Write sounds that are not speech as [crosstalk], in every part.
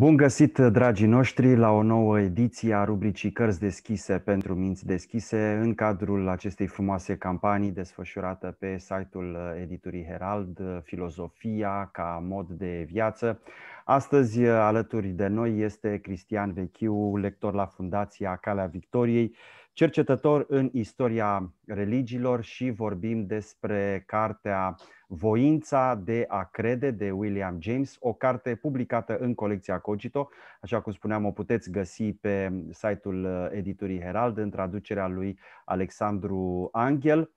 Bun găsit, dragii noștri, la o nouă ediție a rubricii Cărți deschise pentru minți deschise în cadrul acestei frumoase campanii desfășurată pe site-ul editurii Herald, Filozofia ca mod de viață. Astăzi, alături de noi, este Cristian Vechiu, lector la Fundația Calea Victoriei, cercetător în istoria religiilor și vorbim despre cartea Voința de a crede de William James, o carte publicată în colecția Cogito. Așa cum spuneam, o puteți găsi pe site-ul uh, editurii Herald în traducerea lui Alexandru Angel.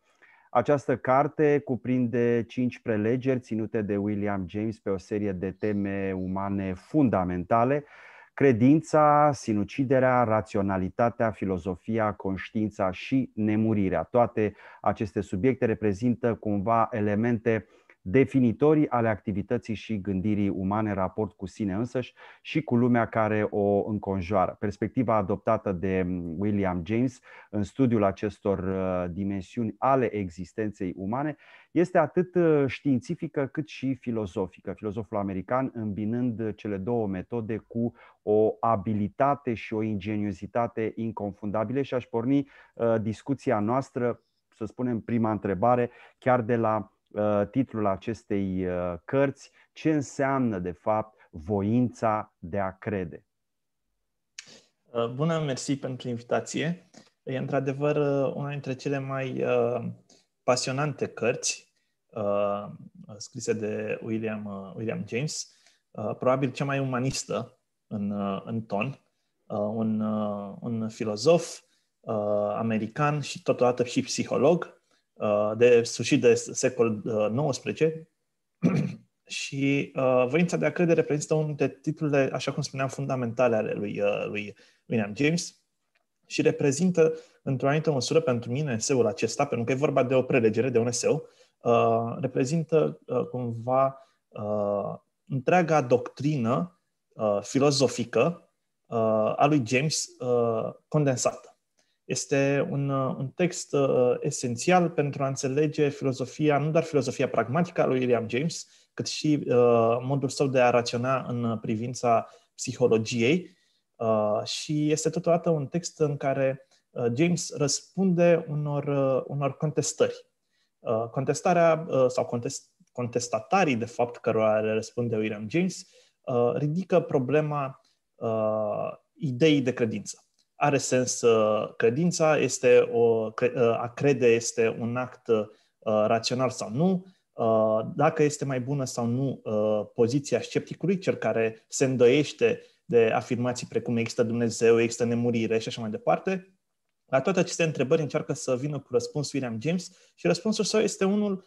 Această carte cuprinde cinci prelegeri ținute de William James pe o serie de teme umane fundamentale, Credința, sinuciderea, raționalitatea, filozofia, conștiința și nemurirea. Toate aceste subiecte reprezintă cumva elemente uh, definitorii ale activității și gândirii umane în raport cu sine însăși și cu lumea care o înconjoară. Perspectiva adoptată de William James în studiul acestor uh, dimensiuni ale existenței umane este atât uh, științifică cât și filozofică. Filozoful american îmbinând cele două metode cu o abilitate și o ingeniozitate inconfundabile și aș porni uh, discuția noastră, să spunem, prima întrebare, chiar de la Uh, titlul acestei uh, cărți, ce înseamnă de fapt voința de a crede. Uh, bună, mersi pentru invitație. E într-adevăr una dintre cele mai pasionante cărți scrise de William, William James, probabil cea mai umanistă în, în ton, un, un filozof american și totodată și psiholog, Uh, de sfârșit de secol XIX uh, [clears throat] și uh, voința de a crede reprezintă unul dintre titlurile, așa cum spuneam, fundamentale ale lui, lui William James și reprezintă într-o anumită măsură pentru mine eseul acesta, pentru că e vorba de o prelegere, de un eseu, reprezintă cumva întreaga doctrină filozofică a lui James condensată. Este un, uh, un text uh, esențial pentru a înțelege filozofia, nu doar filozofia pragmatică a lui William James, cât și uh, modul său de a raționa în privința psihologiei. Și este totodată un text în care James răspunde unor, unor contestări. Contestarea sau contest, contestatarii, de fapt, cărora le răspunde William James, ridică problema ideii de credință are sens uh, credința, este o, uh, a crede este un act uh, rațional sau nu, dacă este mai bună sau nu poziția scepticului, cel care se îndoiește de afirmații precum există Dumnezeu, există nemurire și așa mai departe, la toate aceste întrebări încearcă să vină cu răspuns William James și răspunsul său este unul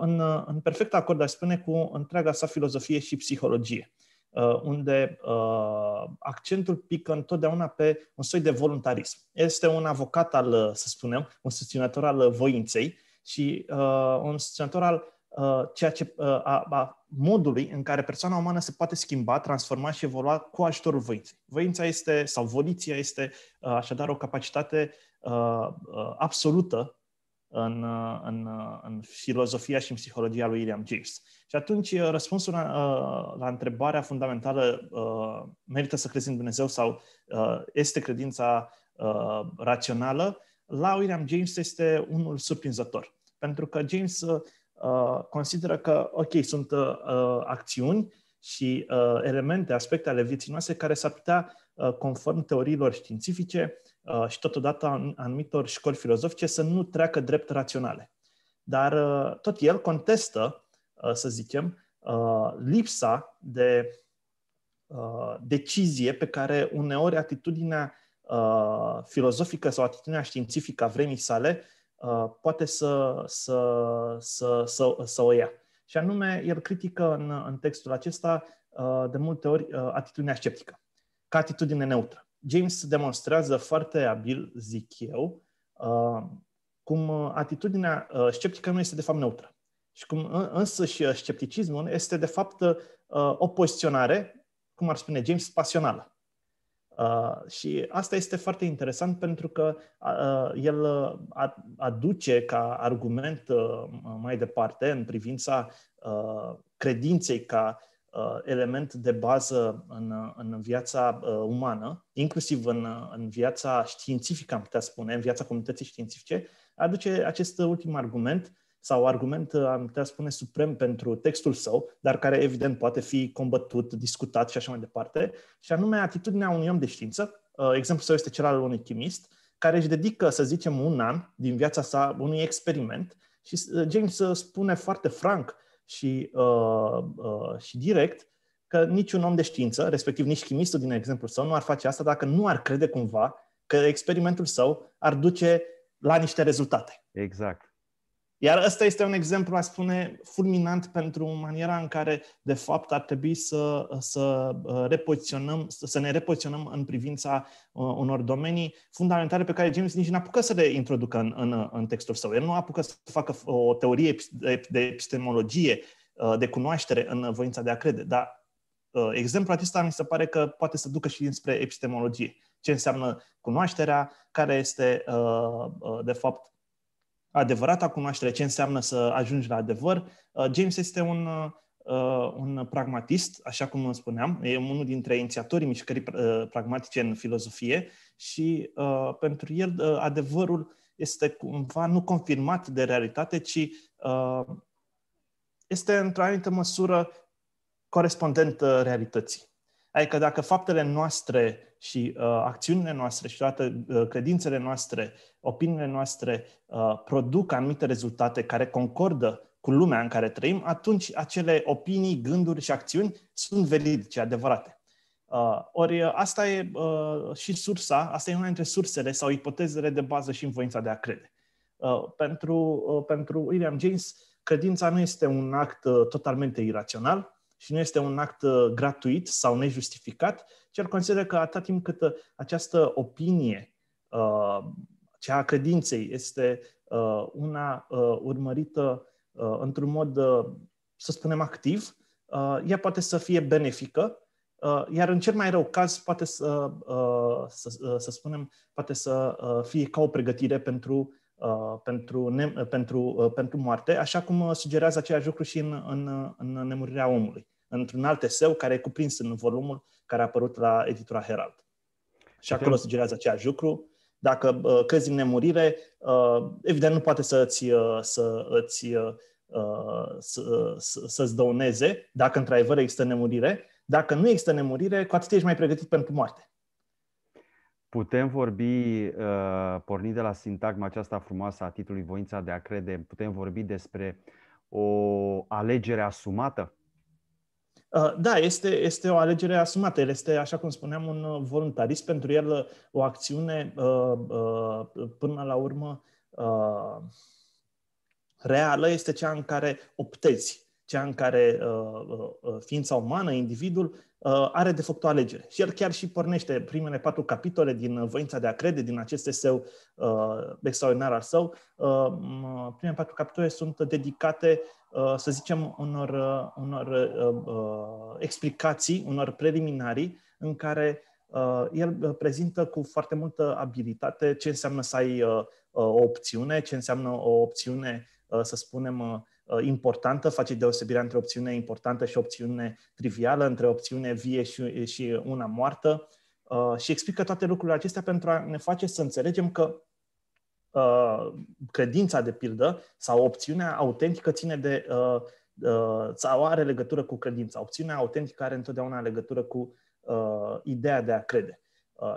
în, în perfect acord, aș spune, cu întreaga sa filozofie și psihologie. Uh, Uh, unde uh, accentul pică întotdeauna pe un soi de voluntarism. Este un avocat al, uh, să spunem, un susținător al voinței și un susținător al ceea ce, a, a modului în care persoana umană se poate schimba, transforma și evolua cu ajutorul voinței. Voința este, sau voliția este așadar o capacitate absolută în, în, în filozofia și în psihologia lui William James. Și atunci uh, răspunsul la, uh, la întrebarea fundamentală uh, merită să crezi în Dumnezeu sau este credința rațională, la William James este unul surprinzător. Pentru că James consideră că, ok, sunt acțiuni și elemente, aspecte ale vieții noastre care s-ar putea, conform teoriilor științifice, Uh, și totodată anumitor școli filozofice să nu treacă drept raționale. Dar uh, tot el contestă, uh, să zicem, lipsa de decizie pe care uneori atitudinea filozofică sau atitudinea științifică a vremii sale poate să, să, să, să, să o ia. Și anume, el critică în, în textul acesta de multe ori atitudinea sceptică, ca atitudine neutră. James demonstrează foarte abil, zic eu, uh, cum uh, atitudinea uh, sceptică nu este de fapt neutră. Și cum însăși scepticismul este de fapt o poziționare, cum ar spune James, pasională. Uh, și asta este foarte interesant pentru că uh, el aduce ca argument uh, mai departe în privința credinței ca Uh, element de bază în, în viața uh, umană, inclusiv în, uh, în viața științifică, am putea spune, în viața comunității științifice, aduce acest ultim argument sau argument, am putea spune, suprem pentru textul său, dar care evident poate fi combătut, discutat și așa mai departe, și anume atitudinea unui om de știință. Exemplul său este cel al unui chimist, care își dedică, să zicem, un an din viața sa unui experiment și James spune foarte franc și, uh, uh, și direct că niciun om de știință, respectiv nici chimistul din exemplu său, nu ar face asta dacă nu ar crede cumva că experimentul său ar duce la niște rezultate. Exact. Iar ăsta este un exemplu, a spune, fulminant pentru maniera în care, de fapt, ar trebui să, să, uh, repoziționăm, să ne repoziționăm în privința uh, unor domenii fundamentale pe care James nici nu apucă să le introducă în, în, în textul său. El nu apucă să facă o teorie de epistemologie, uh, de cunoaștere în voința de a crede, dar exemplul acesta mi se pare că poate să ducă și dinspre epistemologie. Ce înseamnă cunoașterea, care este, de fapt, adevărata cunoaștere, ce înseamnă să ajungi la adevăr. Uh, James este un, uh, un pragmatist, așa cum spuneam, e unul dintre inițiatorii mișcării uh, pragmatice în filozofie și pentru el adevărul este cumva nu confirmat de realitate, ci este într-o anumită măsură corespondent realității. Adică dacă faptele noastre și uh, acțiunile noastre și toate uh, credințele noastre, opiniile noastre uh, produc anumite rezultate care concordă cu lumea în care trăim, atunci acele opinii, gânduri și acțiuni sunt veridice, adevărate. Uh, ori uh, asta e uh, și sursa, asta e una dintre sursele sau ipotezele de bază și în voința de a crede. Uh, pentru, uh, pentru William James, credința nu este un act uh, totalmente irațional, și nu este un act uh, gratuit sau nejustificat, ci el consideră că atâta timp cât uh, această opinie, uh, cea a credinței, este una urmărită într-un mod, să spunem, activ, ea poate să fie benefică, iar în cel mai rău caz poate să, să, să spunem, poate să fie ca o pregătire pentru Uh, pentru, ne, uh, pentru, uh, pentru moarte, așa cum sugerează aceeași lucru și în, în, în Nemurirea omului, într-un alt eseu care e cuprins în volumul care a apărut la editura Herald. Și acolo sugerează aceeași lucru. Dacă crezi în nemurire, evident nu poate să-ți, să, îți, să, să-ți dăuneze dacă într-adevăr există nemurire. Dacă nu există nemurire, cu atât ești mai pregătit pentru moarte. Putem vorbi, uh, pornind de la sintagma aceasta frumoasă a titlului Voința de a crede, putem vorbi despre o alegere asumată? Uh, da, este, este o alegere asumată. El este, așa cum spuneam, un uh, voluntarist. Pentru el, o acțiune, până la urmă, reală este cea în care optezi cea în care uh, uh, uh, ființa umană, individul, are de făcut o alegere. Și el chiar și pornește primele patru capitole din voința de a crede, din acest eseu extraordinar al său. Primele patru capitole sunt dedicate, să zicem, unor, unor explicații, unor preliminarii în care el prezintă cu foarte multă abilitate ce înseamnă să ai o opțiune, ce înseamnă o opțiune, să spunem, Uh, importantă, face deosebirea între opțiune importantă și opțiune trivială, între opțiune vie și, și una moartă uh, și explică toate lucrurile acestea pentru a ne face să înțelegem că uh, credința, de pildă, sau opțiunea autentică ține de sau are legătură cu credința. Opțiunea autentică are întotdeauna legătură cu ideea de a crede.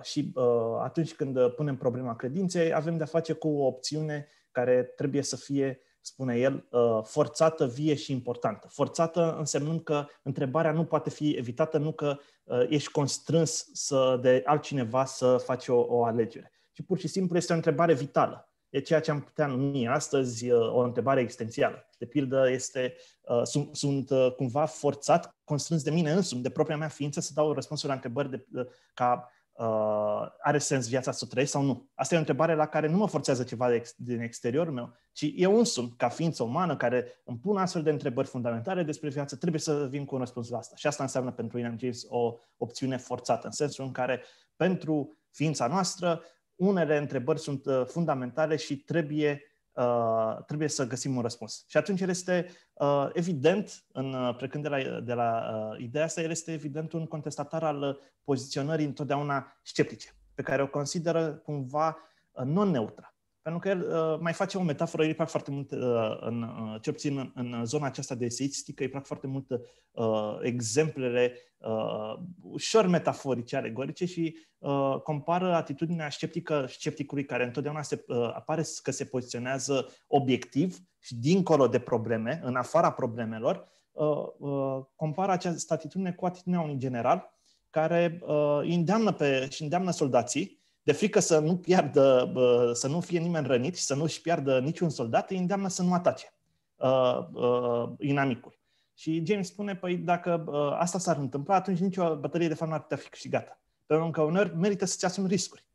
Și atunci când punem problema credinței, avem de-a face cu o opțiune care trebuie să fie spune el, uh, forțată, vie și importantă. Forțată însemnând că întrebarea nu poate fi evitată, nu că uh, ești constrâns să, de altcineva să faci o, o alegere, și pur și simplu este o întrebare vitală. E ceea ce am putea numi astăzi uh, o întrebare existențială. De pildă, este, sunt, sunt cumva forțat, constrâns de mine însumi, de propria mea ființă, să dau răspunsuri la întrebări de, ca uh, are sens viața să o trăiesc sau nu? Asta e o întrebare la care nu mă forțează ceva de ex- din exteriorul meu, ci eu însumi, ca ființă umană, care îmi pun astfel de întrebări fundamentale despre viață, trebuie să vin cu un răspuns la asta. Și asta înseamnă pentru Ian James o opțiune forțată, în sensul în care pentru ființa noastră, unele întrebări sunt uh, fundamentale și trebuie Uh, trebuie să găsim un răspuns. Și atunci el este uh, evident, în, uh, plecând de la, de la uh, ideea asta, el este evident un contestatar al uh, poziționării întotdeauna sceptice, pe care o consideră cumva uh, non-neutră. Pentru că el uh, mai face o metaforă, îi plac foarte mult, uh, în, uh, cel puțin în, în zona aceasta de eseistică, îi plac foarte mult uh, exemplele uh, ușor metaforice, alegorice și uh, compară atitudinea sceptică scepticului care întotdeauna se, uh, apare că se poziționează obiectiv și dincolo de probleme, în afara problemelor, uh, uh, compară această atitudine cu atitudinea unui general care uh, îi îndeamnă pe, și îndeamnă soldații de frică să nu piardă, să nu fie nimeni rănit și să nu își piardă niciun soldat, îi îndeamnă să nu atace uh, uh, inamicul. Și James spune, păi dacă uh, asta s-ar întâmpla, atunci nicio bătălie de fapt nu ar putea fi câștigată. Pentru că uneori merită să-ți asumi riscuri.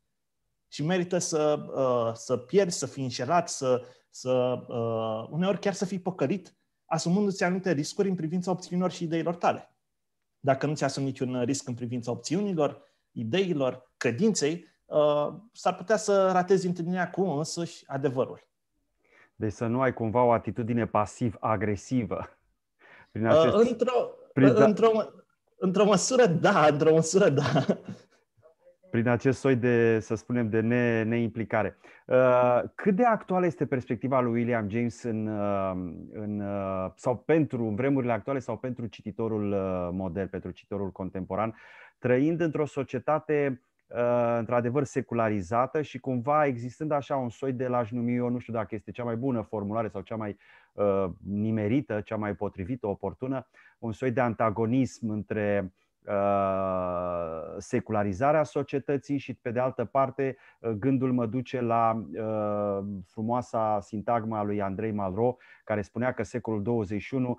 Și merită să, uh, să pierzi, să fii înșelat, să, să uh, uneori chiar să fii păcălit, asumându-ți anumite riscuri în privința opțiunilor și ideilor tale. Dacă nu ți asumi niciun risc în privința opțiunilor, ideilor, credinței, Uh, s-ar putea să ratezi întâlnirea cu însăși adevărul. Deci să nu ai cumva o atitudine pasiv-agresivă. Prin uh, acest... într-o, prin uh, da- într-o, într-o măsură, da, într-o măsură, da. Prin acest soi de, să spunem, de ne, neimplicare. Cât de actuală este perspectiva lui William James în, în, sau pentru în vremurile actuale sau pentru cititorul model, pentru cititorul contemporan, trăind într-o societate Uh, într-adevăr secularizată și cumva existând așa un soi de l-aș numi eu, nu știu dacă este cea mai bună formulare sau cea mai uh, nimerită, cea mai potrivită, oportună, un soi de antagonism între Uh, secularizarea societății și, pe de altă parte, uh, gândul mă duce la uh, frumoasa sintagma a lui Andrei Malro, care spunea că secolul 21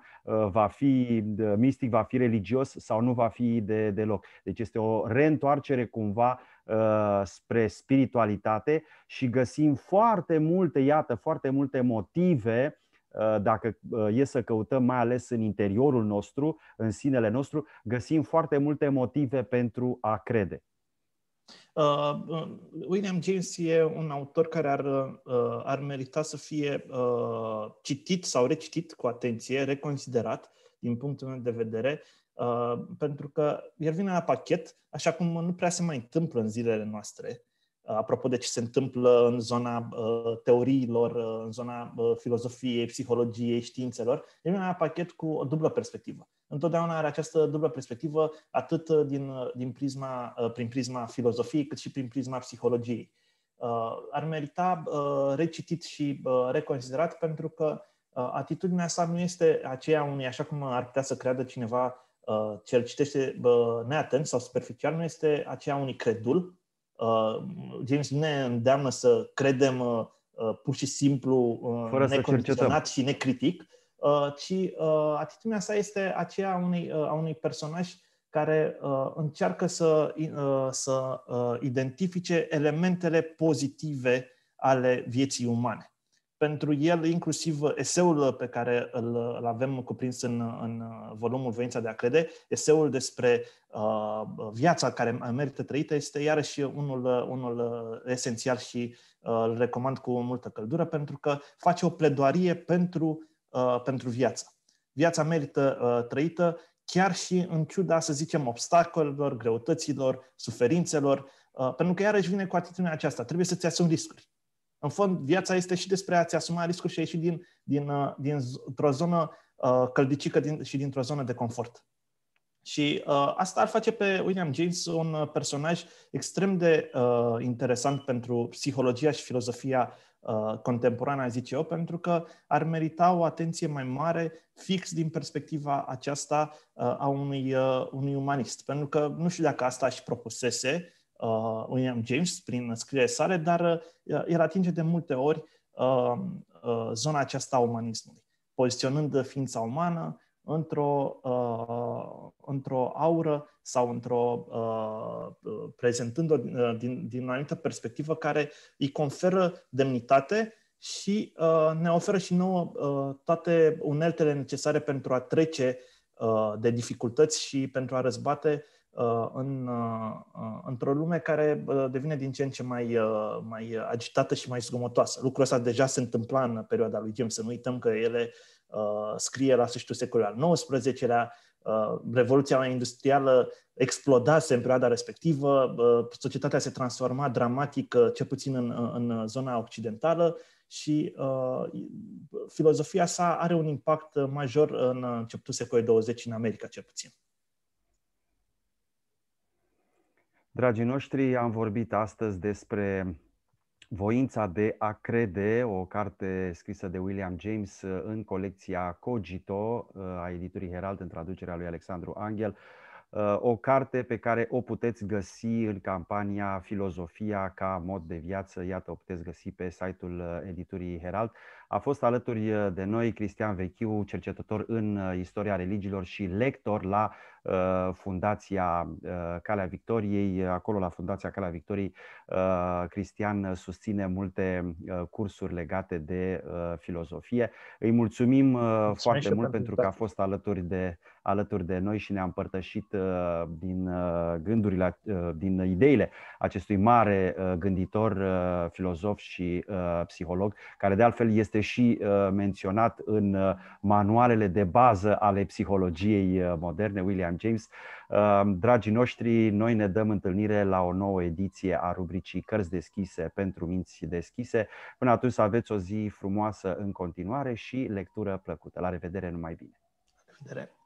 va fi mistic, va fi religios sau nu va fi de, deloc. Deci este o reîntoarcere cumva spre spiritualitate și găsim foarte multe, iată, foarte multe motive Uh, dacă uh, e să căutăm, mai ales în interiorul nostru, în sinele nostru, găsim foarte multe motive pentru a crede. Uh, uh, William James e un autor care ar, uh, ar merita să fie uh, citit sau recitit cu atenție, reconsiderat din punctul meu de vedere, uh, pentru că el vine la pachet, așa cum nu prea se mai întâmplă în zilele noastre apropo de ce se întâmplă în zona uh, teoriilor, uh, în zona uh, filozofiei, psihologiei, științelor, e un pachet cu o dublă perspectivă. Întotdeauna are această dublă perspectivă atât din, din prisma, prin prisma filozofiei, cât și prin prisma psihologiei. Ar merita recitit și reconsiderat pentru că atitudinea sa nu este aceea unui, așa cum ar putea să creadă cineva ce îl citește neatent sau superficial, nu este aceea unui credul, Uh, James ne îndeamnă să credem uh, uh, pur și simplu Fără necondiționat și necritic, ci atitudinea sa este aceea a unui, a unui personaj care încearcă să, să identifice elementele pozitive ale vieții umane pentru el, inclusiv eseul pe care îl, îl avem cuprins în, în volumul Voința de a crede, eseul despre uh, viața care merită trăită, este iarăși unul, unul esențial și uh, îl recomand cu multă căldură, pentru că face o pledoarie pentru, uh, pentru viața. Viața merită uh, trăită chiar și în ciuda, să zicem, obstacolelor, greutăților, suferințelor, uh, pentru că iarăși vine cu atitudinea aceasta, trebuie să-ți asumi riscuri în fond, viața este și despre a-ți asuma riscuri și a ieși din, din, uh, dintr-o zonă uh, căldicică din, și dintr-o zonă de confort. Și uh, asta ar face pe William James un uh, personaj extrem de uh, interesant pentru psihologia și filozofia uh, contemporană, zic eu, pentru că ar merita o atenție mai mare fix din perspectiva aceasta uh, a unui, uh, unui umanist. Pentru că nu știu dacă asta își propusese, uh, William James prin scrierea sale, dar uh, el atinge de multe ori uh, uh, zona aceasta a umanismului, poziționând ființa umană într-o, uh, într-o aură sau într-o uh, prezentând-o din, uh, din, din o anumită perspectivă care îi conferă demnitate și uh, ne oferă și nouă uh, toate uneltele necesare pentru a trece uh, de dificultăți și pentru a răzbate uh, Uh, în, uh, uh, într-o lume care devine din ce în ce mai, mai agitată și mai zgomotoasă. Lucrul ăsta deja se întâmpla în perioada lui Jim, să nu uităm că ele scrie la sfârșitul secolului al XIX-lea, Revoluția industrială explodase în perioada respectivă, societatea se transforma dramatic, cel puțin în, în zona occidentală, și uh, filozofia sa are un impact major în începutul secolului 20 în America, cel puțin. Dragii noștri, am vorbit astăzi despre Voința de a crede, o carte scrisă de William James uh, în colecția Cogito uh, a editurii Herald în traducerea lui Alexandru Angel, uh, o carte pe care o puteți găsi în campania Filozofia ca mod de viață, iată, o puteți găsi pe site-ul editurii Herald. A fost alături uh, de noi Cristian Vechiu, cercetător în uh, istoria religiilor și lector la uh, Fundația Calea Victoriei. Acolo, la Fundația Calea Victoriei, Cristian susține multe cursuri legate de filozofie. Îi mulțumim Mulțumesc foarte mult pentru că a fost alături de, alături de noi și ne-a împărtășit din gândurile, din ideile acestui mare gânditor, filozof și psiholog, care de altfel este este și uh, menționat în uh, manualele de bază ale psihologiei uh, moderne, William James. Dragii noștri, noi ne dăm întâlnire la o nouă ediție a rubricii Cărți deschise pentru minți deschise. Până atunci aveți o zi frumoasă în continuare și lectură plăcută. La revedere, numai bine! La revedere!